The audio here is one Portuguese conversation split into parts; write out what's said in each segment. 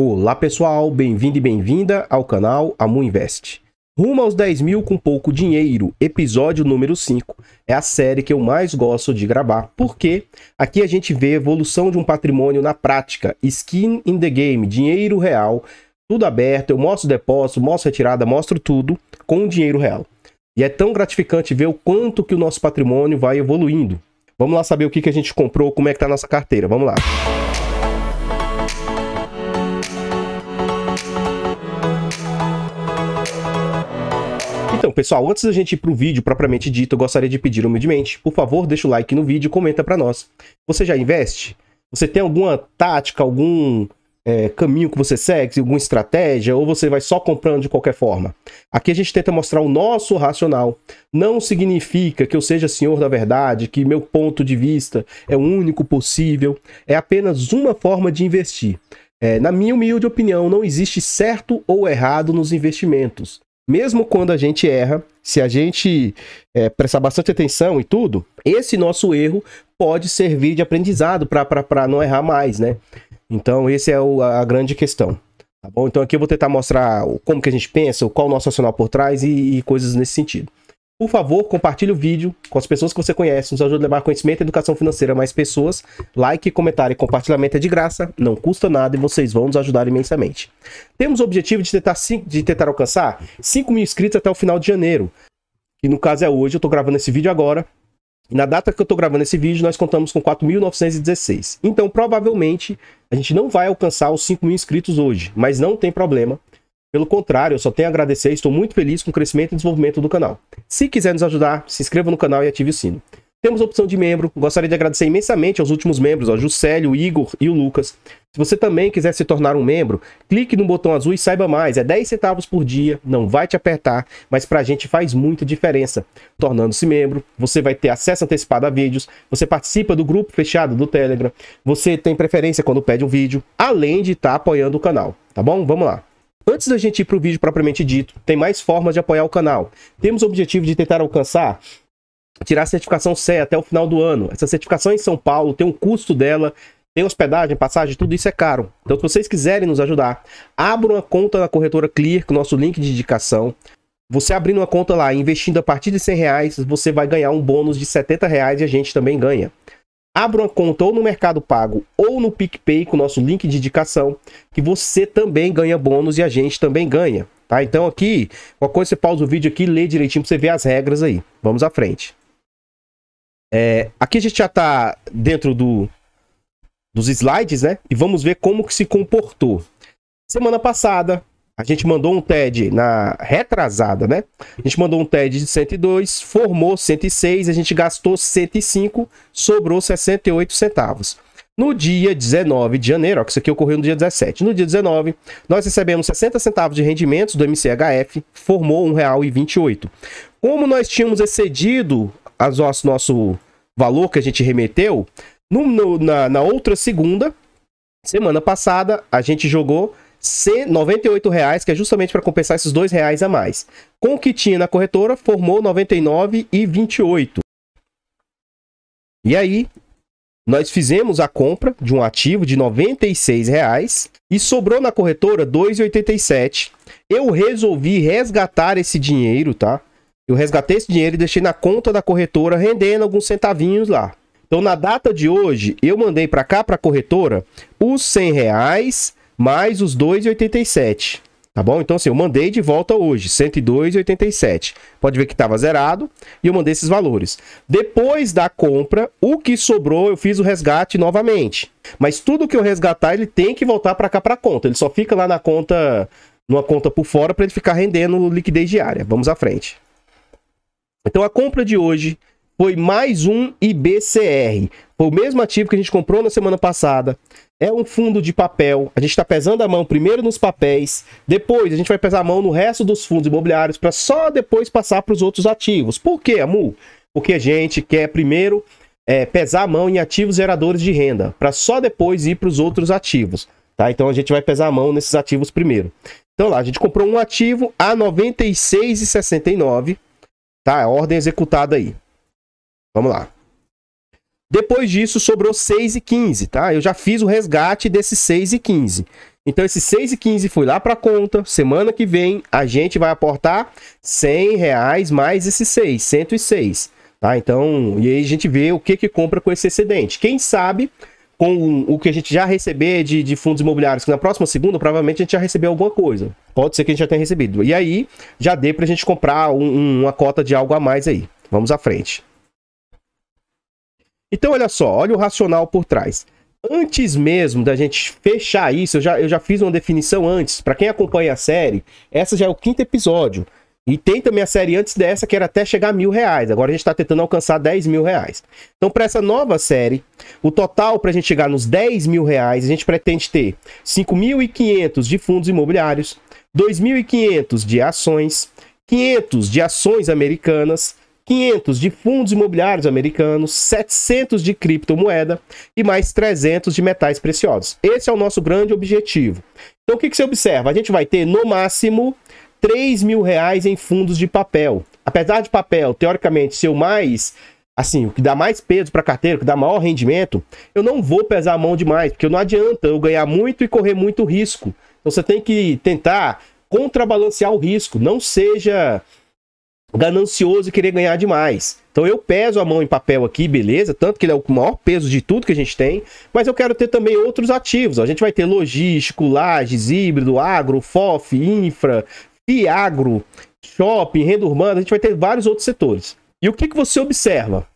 Olá pessoal, bem-vindo e bem-vinda ao canal Amu Invest. Rumo aos 10 mil com pouco dinheiro, episódio número 5. É a série que eu mais gosto de gravar, porque aqui a gente vê a evolução de um patrimônio na prática, skin in the game, dinheiro real, tudo aberto, eu mostro depósito, mostro retirada, mostro tudo com dinheiro real. E é tão gratificante ver o quanto que o nosso patrimônio vai evoluindo. Vamos lá saber o que, que a gente comprou, como é que tá a nossa carteira, vamos lá. Música Então, pessoal, antes da gente ir pro vídeo propriamente dito, eu gostaria de pedir humildemente, por favor, deixa o like no vídeo e comenta para nós. Você já investe? Você tem alguma tática, algum é, caminho que você segue, alguma estratégia, ou você vai só comprando de qualquer forma? Aqui a gente tenta mostrar o nosso racional. Não significa que eu seja senhor da verdade, que meu ponto de vista é o único possível. É apenas uma forma de investir. É, na minha humilde opinião, não existe certo ou errado nos investimentos mesmo quando a gente erra, se a gente é, prestar bastante atenção e tudo, esse nosso erro pode servir de aprendizado para não errar mais, né? Então, essa é o, a grande questão. Tá bom? Então, aqui eu vou tentar mostrar como que a gente pensa, qual o nosso racional por trás e, e coisas nesse sentido. Por favor, compartilhe o vídeo com as pessoas que você conhece. Nos ajuda a levar conhecimento e educação financeira a mais pessoas. Like, comentário e compartilhamento é de graça, não custa nada e vocês vão nos ajudar imensamente. Temos o objetivo de tentar, de tentar alcançar 5 mil inscritos até o final de janeiro. E no caso é hoje, eu estou gravando esse vídeo agora. E na data que eu estou gravando esse vídeo, nós contamos com 4.916. Então, provavelmente, a gente não vai alcançar os 5 mil inscritos hoje. Mas não tem problema. Pelo contrário, eu só tenho a agradecer, estou muito feliz com o crescimento e desenvolvimento do canal. Se quiser nos ajudar, se inscreva no canal e ative o sino. Temos a opção de membro. Gostaria de agradecer imensamente aos últimos membros, ó, Juscelio, Igor e o Lucas. Se você também quiser se tornar um membro, clique no botão azul e saiba mais. É 10 centavos por dia, não vai te apertar, mas pra gente faz muita diferença. Tornando-se membro, você vai ter acesso antecipado a vídeos, você participa do grupo fechado do Telegram, você tem preferência quando pede um vídeo, além de estar tá apoiando o canal, tá bom? Vamos lá. Antes da gente ir para o vídeo propriamente dito, tem mais formas de apoiar o canal. Temos o objetivo de tentar alcançar tirar a certificação CE até o final do ano. Essa certificação em São Paulo tem um custo dela, tem hospedagem, passagem, tudo isso é caro. Então, se vocês quiserem nos ajudar, abra uma conta na corretora Clear, com o nosso link de indicação. Você abrindo uma conta lá, investindo a partir de 100 reais, você vai ganhar um bônus de 70 reais e a gente também ganha. Abra uma conta ou no Mercado Pago ou no PicPay com o nosso link de indicação, que você também ganha bônus e a gente também ganha. Tá? Então aqui, uma coisa você pausa o vídeo aqui, lê direitinho para você ver as regras aí. Vamos à frente. É, aqui a gente já está dentro do, dos slides, né? E vamos ver como que se comportou. Semana passada, a gente mandou um TED na retrasada, né? A gente mandou um TED de 102, formou 106, a gente gastou 105, sobrou 68 centavos. No dia 19 de janeiro, ó, que isso aqui ocorreu no dia 17. No dia 19, nós recebemos 60 centavos de rendimentos do MCHF, formou R$ 1,28. Como nós tínhamos excedido as nosso, nosso valor que a gente remeteu, no, no, na, na outra segunda, semana passada, a gente jogou R$ 98,00, que é justamente para compensar esses R$ reais a mais. Com o que tinha na corretora, formou R$ 99,28. E aí, nós fizemos a compra de um ativo de R$ 96,00 e sobrou na corretora R$ 2,87. Eu resolvi resgatar esse dinheiro, tá? Eu resgatei esse dinheiro e deixei na conta da corretora rendendo alguns centavinhos lá. Então, na data de hoje, eu mandei para cá, para a corretora, os R$ 100,00 mais os 2,87. Tá bom? Então, assim, eu mandei de volta hoje, 102,87. Pode ver que estava zerado e eu mandei esses valores. Depois da compra, o que sobrou, eu fiz o resgate novamente. Mas tudo que eu resgatar, ele tem que voltar para cá para a conta. Ele só fica lá na conta, numa conta por fora, para ele ficar rendendo liquidez diária. Vamos à frente. Então, a compra de hoje foi mais um IBCR. Foi o mesmo ativo que a gente comprou na semana passada é um fundo de papel. A gente está pesando a mão primeiro nos papéis, depois a gente vai pesar a mão no resto dos fundos imobiliários para só depois passar para os outros ativos. Por quê, Amu? Porque a gente quer primeiro é, pesar a mão em ativos geradores de renda, para só depois ir para os outros ativos. Tá? Então a gente vai pesar a mão nesses ativos primeiro. Então lá, a gente comprou um ativo a R$ 96,69. Tá? É a ordem executada aí. Vamos lá. Depois disso, sobrou 6 e 15, tá? Eu já fiz o resgate desses 6 e 15. Então, esses 6 e 15 foi lá para conta. Semana que vem, a gente vai aportar 100 reais mais esses 6, 106. Tá? Então, e aí a gente vê o que, que compra com esse excedente. Quem sabe com o que a gente já receber de, de, fundos imobiliários, que na próxima segunda, provavelmente a gente já recebeu alguma coisa. Pode ser que a gente já tenha recebido. E aí, já dê para a gente comprar um, um, uma cota de algo a mais aí. Vamos à frente. Então, olha só, olha o racional por trás. Antes mesmo da gente fechar isso, eu já, eu já fiz uma definição antes. Para quem acompanha a série, essa já é o quinto episódio. E tem também a série antes dessa, que era até chegar a mil reais. Agora a gente está tentando alcançar 10 mil reais. Então, para essa nova série, o total para a gente chegar nos 10 mil reais, a gente pretende ter 5.500 de fundos imobiliários, 2.500 de ações, 500 de ações americanas, 500 de fundos imobiliários americanos, 700 de criptomoeda e mais 300 de metais preciosos. Esse é o nosso grande objetivo. Então o que, que você observa? A gente vai ter no máximo 3 mil reais em fundos de papel. Apesar de papel, teoricamente, ser o mais assim, o que dá mais peso para a carteira, o que dá maior rendimento, eu não vou pesar a mão demais, porque não adianta eu ganhar muito e correr muito risco. Então você tem que tentar contrabalancear o risco, não seja ganancioso e querer ganhar demais. Então eu peso a mão em papel aqui, beleza? Tanto que ele é o maior peso de tudo que a gente tem, mas eu quero ter também outros ativos. A gente vai ter logístico, lajes, híbrido, agro, FOF, infra, fiagro, shopping, renda urbana, a gente vai ter vários outros setores. E o que, que você observa?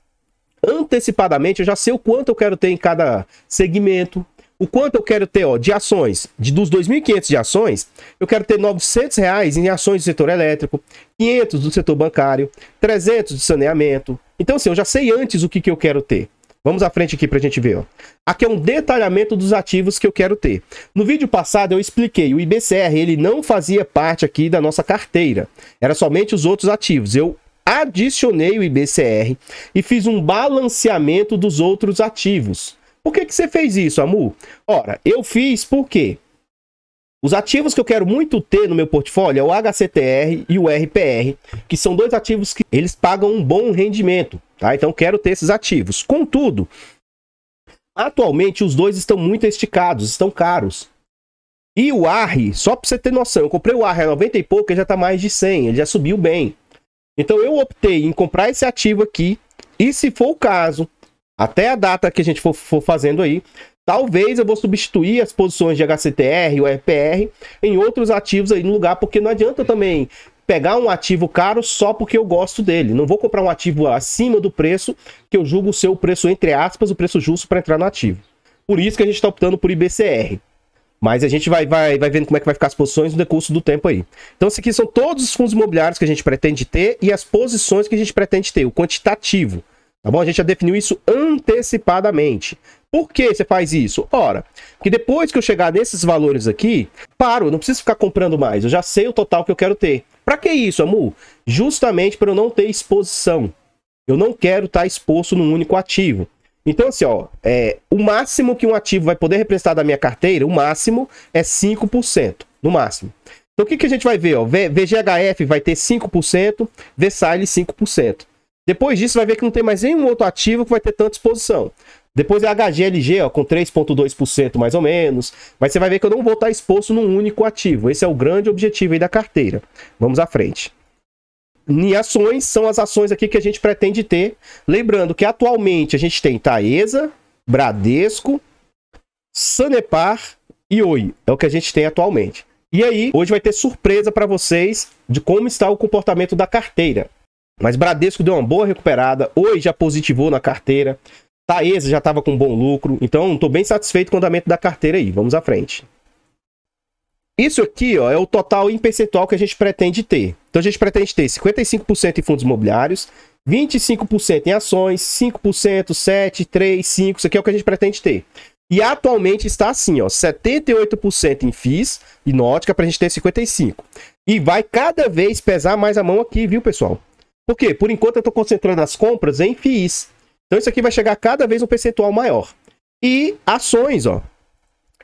Antecipadamente, eu já sei o quanto eu quero ter em cada segmento, o quanto eu quero ter ó, de ações, de, dos 2.500 de ações, eu quero ter 900 reais em ações do setor elétrico, 500 do setor bancário, 300 de saneamento. Então, assim, eu já sei antes o que, que eu quero ter. Vamos à frente aqui para a gente ver. Ó. Aqui é um detalhamento dos ativos que eu quero ter. No vídeo passado eu expliquei, o IBCR ele não fazia parte aqui da nossa carteira. Era somente os outros ativos. Eu adicionei o IBCR e fiz um balanceamento dos outros ativos. Por que, que você fez isso, Amu? Ora, eu fiz porque os ativos que eu quero muito ter no meu portfólio é o HCTR e o RPR, que são dois ativos que eles pagam um bom rendimento, tá? Então quero ter esses ativos. Contudo, atualmente os dois estão muito esticados, estão caros. E o ARRI, só para você ter noção, eu comprei o ARRI a 90 e pouco, ele já está mais de 100, ele já subiu bem. Então eu optei em comprar esse ativo aqui e se for o caso, até a data que a gente for, for fazendo aí, Talvez eu vou substituir as posições de HCTR ou RPR em outros ativos aí no lugar, porque não adianta também pegar um ativo caro só porque eu gosto dele. Não vou comprar um ativo acima do preço que eu julgo ser o preço, entre aspas, o preço justo para entrar no ativo. Por isso que a gente está optando por IBCR. Mas a gente vai, vai, vai vendo como é que vai ficar as posições no decurso do tempo aí. Então, isso aqui são todos os fundos imobiliários que a gente pretende ter e as posições que a gente pretende ter, o quantitativo. Tá bom? A gente já definiu isso antecipadamente. Por que você faz isso? Ora, que depois que eu chegar nesses valores aqui, paro, não preciso ficar comprando mais, eu já sei o total que eu quero ter. Para que isso, Amu? Justamente para eu não ter exposição. Eu não quero estar tá exposto num único ativo. Então, assim, ó, é, o máximo que um ativo vai poder representar da minha carteira, o máximo é 5%, no máximo. Então, o que, que a gente vai ver? Ó? VGHF vai ter 5%, VSAIL 5%. Depois disso, vai ver que não tem mais nenhum outro ativo que vai ter tanta exposição. Depois é HGLG, ó, com 3,2% mais ou menos. Mas você vai ver que eu não vou estar exposto num único ativo. Esse é o grande objetivo aí da carteira. Vamos à frente. E ações são as ações aqui que a gente pretende ter. Lembrando que atualmente a gente tem Taesa, Bradesco, Sanepar e Oi. É o que a gente tem atualmente. E aí, hoje vai ter surpresa para vocês de como está o comportamento da carteira. Mas Bradesco deu uma boa recuperada. Hoje já positivou na carteira. Taesa já estava com bom lucro. Então, estou bem satisfeito com o andamento da carteira aí. Vamos à frente. Isso aqui ó, é o total em percentual que a gente pretende ter. Então, a gente pretende ter 55% em fundos imobiliários, 25% em ações, 5%, 7%, 3%, 5%. Isso aqui é o que a gente pretende ter. E atualmente está assim, ó, 78% em FIIs e Nótica para a gente ter 55%. E vai cada vez pesar mais a mão aqui, viu, pessoal? Por quê? Por enquanto eu estou concentrando as compras em FIIs. Então isso aqui vai chegar cada vez um percentual maior. E ações, ó.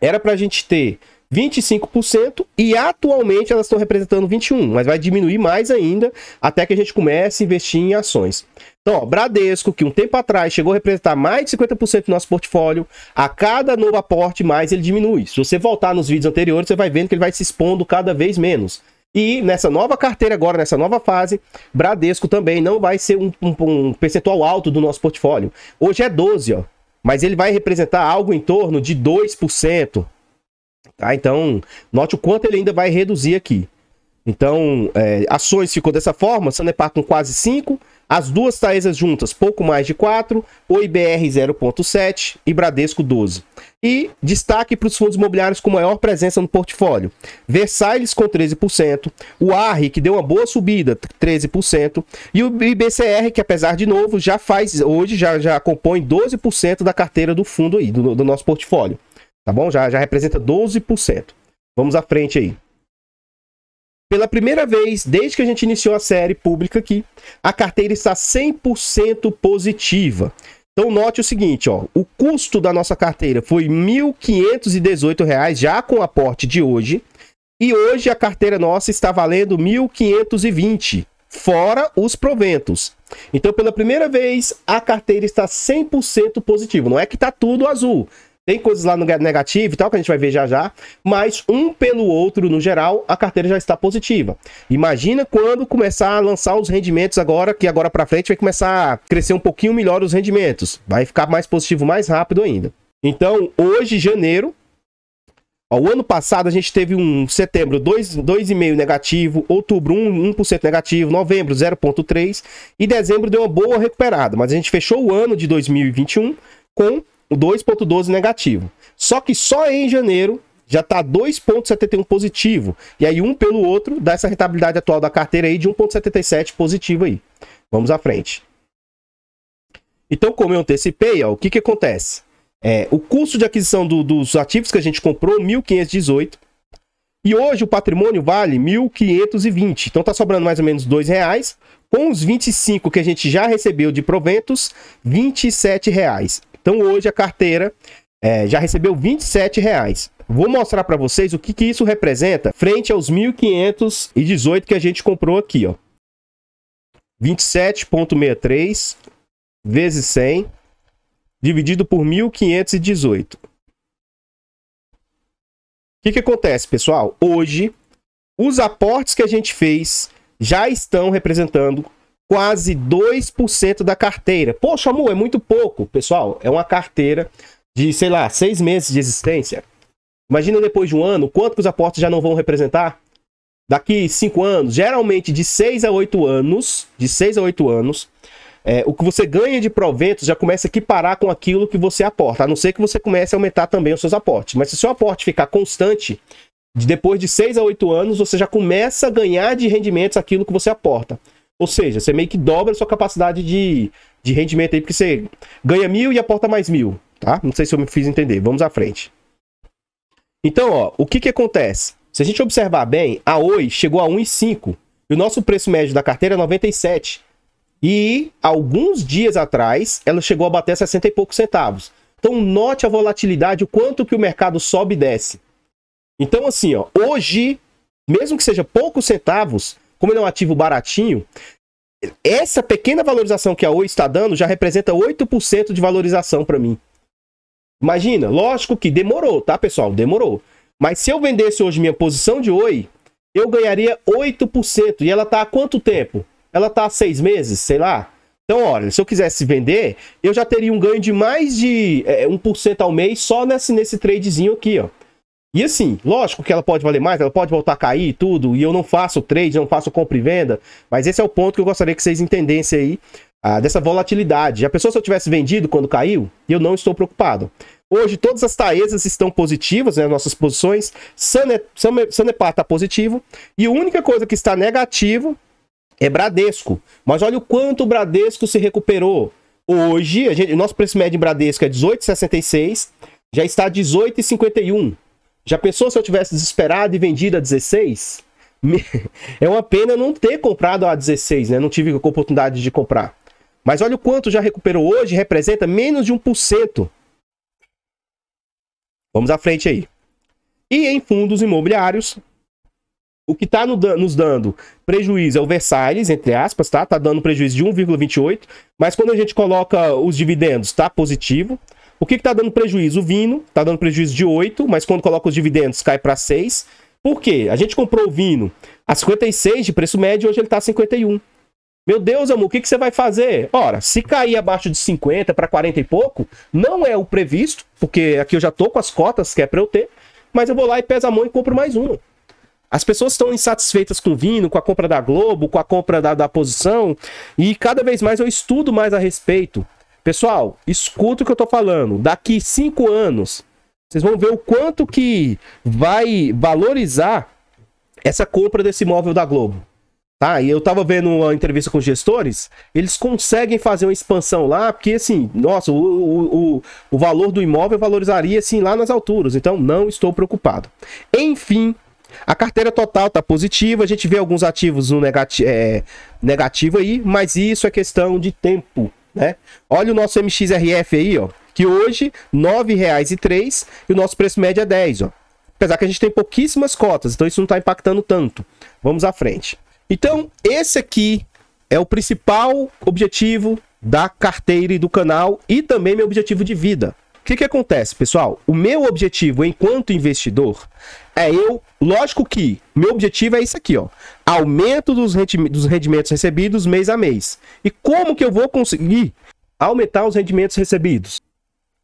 Era para a gente ter 25% e atualmente elas estão representando 21%, mas vai diminuir mais ainda até que a gente comece a investir em ações. Então, ó, Bradesco, que um tempo atrás chegou a representar mais de 50% do nosso portfólio, a cada novo aporte mais ele diminui. Se você voltar nos vídeos anteriores, você vai vendo que ele vai se expondo cada vez menos. E nessa nova carteira agora, nessa nova fase, Bradesco também não vai ser um, um, um percentual alto do nosso portfólio. Hoje é 12, ó, mas ele vai representar algo em torno de 2%. Tá? Então, note o quanto ele ainda vai reduzir aqui. Então, é, ações ficou dessa forma, Sanepar com quase 5, as duas Taesas juntas, pouco mais de 4, Ibr 0,7 e Bradesco 12. E destaque para os fundos imobiliários com maior presença no portfólio. Versailles com 13%, o ARRE, que deu uma boa subida, 13%, e o IBCR, que apesar de novo, já faz hoje, já, já compõe 12% da carteira do fundo aí, do, do nosso portfólio. Tá bom? Já, já representa 12%. Vamos à frente aí. Pela primeira vez, desde que a gente iniciou a série pública aqui, a carteira está 100% positiva. Então note o seguinte, ó, o custo da nossa carteira foi R$ 1.518 já com o aporte de hoje, e hoje a carteira nossa está valendo R$ 1.520, fora os proventos. Então pela primeira vez a carteira está 100% positiva, não é que está tudo azul, tem coisas lá no negativo e tal, que a gente vai ver já já, mas um pelo outro, no geral, a carteira já está positiva. Imagina quando começar a lançar os rendimentos agora, que agora para frente vai começar a crescer um pouquinho melhor os rendimentos. Vai ficar mais positivo mais rápido ainda. Então, hoje, janeiro, o ano passado a gente teve um setembro 2,5% negativo, outubro 1%, 1 negativo, novembro 0,3% e dezembro deu uma boa recuperada. Mas a gente fechou o ano de 2021 com 2,12 negativo. Só que só em janeiro já está 2,71 positivo. E aí, um pelo outro, dá essa rentabilidade atual da carteira aí de 1,77 positivo aí. Vamos à frente. Então, como eu antecipei, ó, o que, que acontece? É, o custo de aquisição do, dos ativos que a gente comprou, 1.518. E hoje o patrimônio vale 1.520. Então está sobrando mais ou menos R$ reais. Com os 25 que a gente já recebeu de proventos, R$ 27. Reais. Então hoje a carteira é, já recebeu 27 reais. Vou mostrar para vocês o que, que isso representa frente aos 1.518 que a gente comprou aqui, ó. 27.63 vezes 100 dividido por 1.518. O que, que acontece, pessoal? Hoje, os aportes que a gente fez já estão representando quase 2% da carteira. Poxa, amor, é muito pouco. Pessoal, é uma carteira de, sei lá, seis meses de existência. Imagina depois de um ano, quanto que os aportes já não vão representar? Daqui cinco anos, geralmente de seis a oito anos, de seis a oito anos, é, o que você ganha de proventos já começa a equiparar com aquilo que você aporta, a não ser que você comece a aumentar também os seus aportes. Mas se o seu aporte ficar constante, depois de seis a oito anos, você já começa a ganhar de rendimentos aquilo que você aporta. Ou seja, você meio que dobra a sua capacidade de, de rendimento aí, porque você ganha mil e aporta mais mil, tá? Não sei se eu me fiz entender. Vamos à frente. Então, ó, o que que acontece? Se a gente observar bem, a Oi chegou a 1,5 e o nosso preço médio da carteira é 97. E alguns dias atrás, ela chegou a bater 60 e poucos centavos. Então, note a volatilidade, o quanto que o mercado sobe e desce. Então, assim, ó, hoje, mesmo que seja poucos centavos, como ele é um ativo baratinho, essa pequena valorização que a Oi está dando já representa 8% de valorização para mim. Imagina, lógico que demorou, tá, pessoal? Demorou. Mas se eu vendesse hoje minha posição de Oi, eu ganharia 8%. E ela tá há quanto tempo? Ela tá há seis meses, sei lá. Então, olha, se eu quisesse vender, eu já teria um ganho de mais de é, 1% ao mês só nesse, nesse tradezinho aqui, ó. E assim, lógico que ela pode valer mais, ela pode voltar a cair e tudo, e eu não faço trade, não faço compra e venda, mas esse é o ponto que eu gostaria que vocês entendessem aí, ah, dessa volatilidade. Já pensou se eu tivesse vendido quando caiu? Eu não estou preocupado. Hoje todas as taesas estão positivas, né, nossas posições, Sane, Sane, Sanepar está positivo, e a única coisa que está negativo é Bradesco. Mas olha o quanto o Bradesco se recuperou. Hoje, gente, o nosso preço médio em Bradesco é 18,66, já está 18,51. Já pensou se eu tivesse desesperado e vendido a 16? É uma pena não ter comprado a 16, né? Não tive a oportunidade de comprar. Mas olha o quanto já recuperou hoje, representa menos de 1%. Vamos à frente aí. E em fundos imobiliários, o que está nos dando prejuízo é o Versailles, entre aspas, tá? Tá dando prejuízo de 1,28, mas quando a gente coloca os dividendos, tá positivo. O que está dando prejuízo? O Vino está dando prejuízo de 8, mas quando coloca os dividendos cai para 6. Por quê? A gente comprou o Vino a 56 de preço médio, hoje ele está a 51. Meu Deus, amor, o que, que você vai fazer? Ora, se cair abaixo de 50 para 40 e pouco, não é o previsto, porque aqui eu já tô com as cotas que é para eu ter, mas eu vou lá e peso a mão e compro mais uma. As pessoas estão insatisfeitas com o Vino, com a compra da Globo, com a compra da, da posição, e cada vez mais eu estudo mais a respeito. Pessoal, escuta o que eu tô falando. Daqui cinco anos, vocês vão ver o quanto que vai valorizar essa compra desse imóvel da Globo. Tá? E eu tava vendo uma entrevista com os gestores, eles conseguem fazer uma expansão lá, porque assim, nossa, o, o, o, o valor do imóvel valorizaria assim lá nas alturas. Então, não estou preocupado. Enfim, a carteira total tá positiva, a gente vê alguns ativos no negati é, negativo aí, mas isso é questão de tempo né? Olha o nosso MXRF aí, ó, que hoje R$ 9,03 e o nosso preço médio é 10, ó. Apesar que a gente tem pouquíssimas cotas, então isso não está impactando tanto. Vamos à frente. Então, esse aqui é o principal objetivo da carteira e do canal e também meu objetivo de vida. O que, que acontece, pessoal? O meu objetivo enquanto investidor é eu Lógico que meu objetivo é isso aqui, ó. Aumento dos, dos rendimentos recebidos mês a mês. E como que eu vou conseguir aumentar os rendimentos recebidos?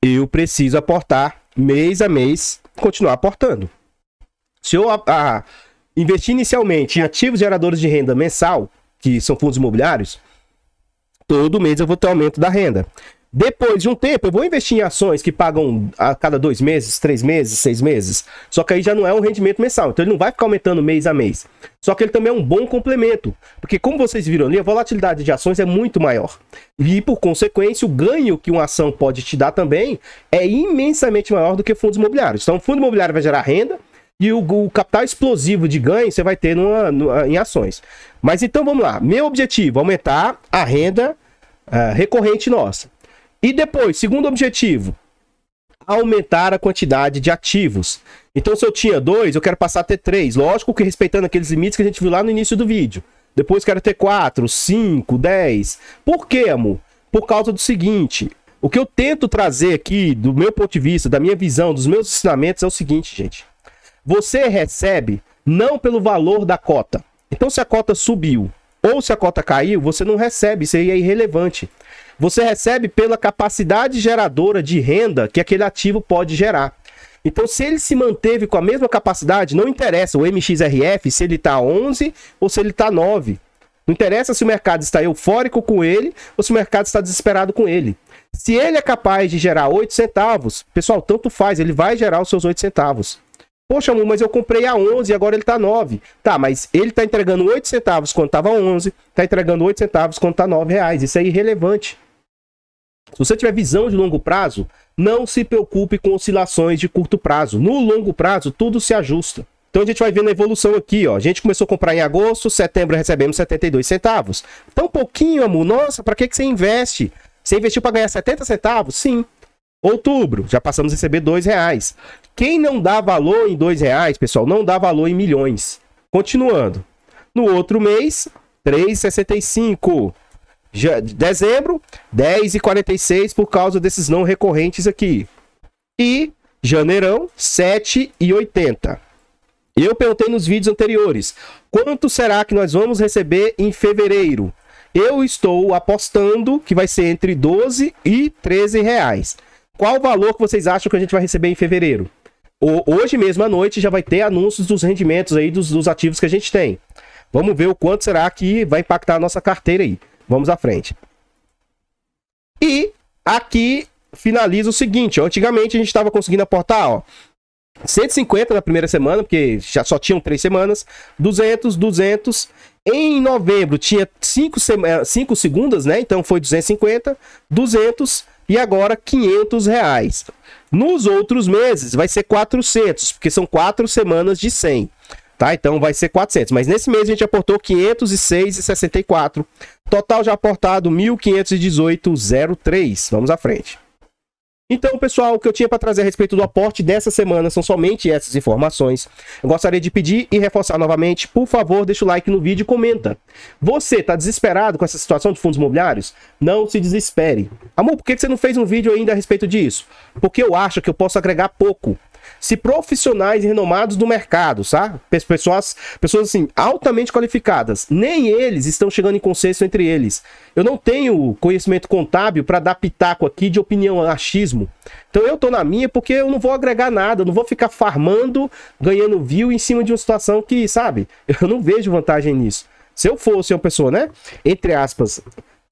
Eu preciso aportar mês a mês, continuar aportando. Se eu a, a, investir inicialmente em ativos geradores de renda mensal, que são fundos imobiliários, todo mês eu vou ter aumento da renda. Depois de um tempo, eu vou investir em ações que pagam a cada dois meses, três meses, seis meses. Só que aí já não é um rendimento mensal. Então ele não vai ficar aumentando mês a mês. Só que ele também é um bom complemento. Porque, como vocês viram ali, a volatilidade de ações é muito maior. E, por consequência, o ganho que uma ação pode te dar também é imensamente maior do que fundos imobiliários. Então, o fundo imobiliário vai gerar renda, e o, o, capital explosivo de ganho você vai ter numa, numa, em ações. Mas então vamos lá. Meu objetivo: aumentar a renda uh, recorrente nossa. E depois, segundo objetivo, aumentar a quantidade de ativos. Então, se eu tinha dois, eu quero passar a ter três. Lógico que respeitando aqueles limites que a gente viu lá no início do vídeo. Depois quero ter quatro, cinco, dez. Por quê, amor? Por causa do seguinte. O que eu tento trazer aqui, do meu ponto de vista, da minha visão, dos meus ensinamentos, é o seguinte, gente. Você recebe não pelo valor da cota. Então, se a cota subiu ou se a cota caiu, você não recebe, isso aí é irrelevante. Você recebe pela capacidade geradora de renda que aquele ativo pode gerar. Então, se ele se manteve com a mesma capacidade, não interessa o MXRF se ele está 11 ou se ele está 9. Não interessa se o mercado está eufórico com ele ou se o mercado está desesperado com ele. Se ele é capaz de gerar 8 centavos, pessoal, tanto faz, ele vai gerar os seus 8 centavos. Poxa, mas eu comprei a 11 e agora ele está 9. Tá, mas ele está entregando 8 centavos quando estava 11, Está entregando 8 centavos quando está 9 reais. Isso é irrelevante. Se você tiver visão de longo prazo, não se preocupe com oscilações de curto prazo. No longo prazo, tudo se ajusta. Então a gente vai vendo a evolução aqui, ó. A gente começou a comprar em agosto, setembro recebemos 72 centavos. Tão tá pouquinho, amor. Nossa, para que, que você investe? Você investiu para ganhar 70 centavos? Sim. Outubro, já passamos a receber dois reais. Quem não dá valor em dois reais, pessoal, não dá valor em milhões. Continuando. No outro mês, 3,65 dezembro, 10 e 46 por causa desses não recorrentes aqui. E janeirão, 7 e 80. Eu perguntei nos vídeos anteriores, quanto será que nós vamos receber em fevereiro? Eu estou apostando que vai ser entre 12 e 13 reais. Qual o valor que vocês acham que a gente vai receber em fevereiro? hoje mesmo à noite já vai ter anúncios dos rendimentos aí dos, dos ativos que a gente tem. Vamos ver o quanto será que vai impactar a nossa carteira aí. Vamos à frente. E aqui finaliza o seguinte, ó. antigamente a gente estava conseguindo aportar, ó, 150 na primeira semana, porque já só tinham três semanas, 200, 200. Em novembro tinha cinco, eh, cinco segundas, né? Então foi 250, 200 e agora 500 reais. Nos outros meses vai ser 400, porque são quatro semanas de 100. Tá? Então vai ser 400. Mas nesse mês a gente aportou 506,64. Total já aportado 1.518,03. Vamos à frente. Então, pessoal, o que eu tinha para trazer a respeito do aporte dessa semana são somente essas informações. Eu gostaria de pedir e reforçar novamente, por favor, deixa o like no vídeo e comenta. Você está desesperado com essa situação de fundos imobiliários? Não se desespere. Amor, por que você não fez um vídeo ainda a respeito disso? Porque eu acho que eu posso agregar pouco se profissionais renomados do mercado, sabe? Pessoas, pessoas assim, altamente qualificadas. Nem eles estão chegando em consenso entre eles. Eu não tenho conhecimento contábil para dar pitaco aqui de opinião achismo. Então eu tô na minha porque eu não vou agregar nada, eu não vou ficar farmando, ganhando view em cima de uma situação que, sabe, eu não vejo vantagem nisso. Se eu fosse uma pessoa, né, entre aspas,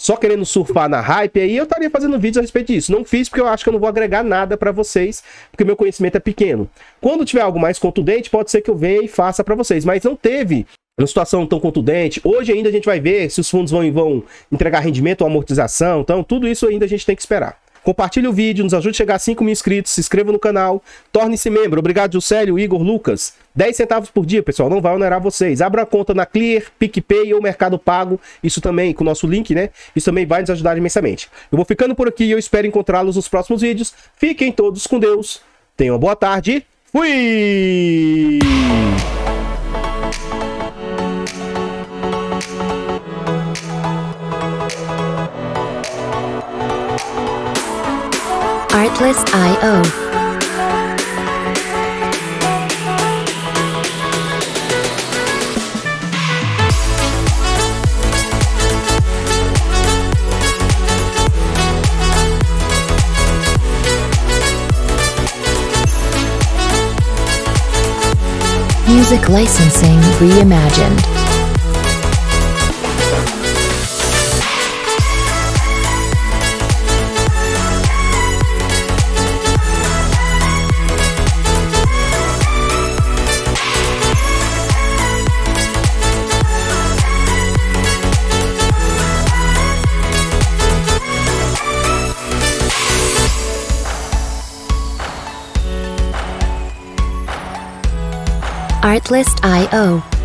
só querendo surfar na hype, aí eu estaria fazendo vídeos a respeito disso. Não fiz porque eu acho que eu não vou agregar nada para vocês, porque meu conhecimento é pequeno. Quando tiver algo mais contundente, pode ser que eu venha e faça para vocês, mas não teve uma situação tão contundente. Hoje ainda a gente vai ver se os fundos vão, vão entregar rendimento ou amortização, então tudo isso ainda a gente tem que esperar. Compartilhe o vídeo, nos ajude a chegar a 5 mil inscritos, se inscreva no canal, torne-se membro. Obrigado, Juscelio, Igor, Lucas. 10 centavos por dia, pessoal, não vai onerar vocês. Abra a conta na Clear, PicPay ou Mercado Pago, isso também, com o nosso link, né? Isso também vai nos ajudar imensamente. Eu vou ficando por aqui e eu espero encontrá-los nos próximos vídeos. Fiquem todos com Deus, tenham uma boa tarde, fui! IO. Music Licensing Reimagined. Artlist.io.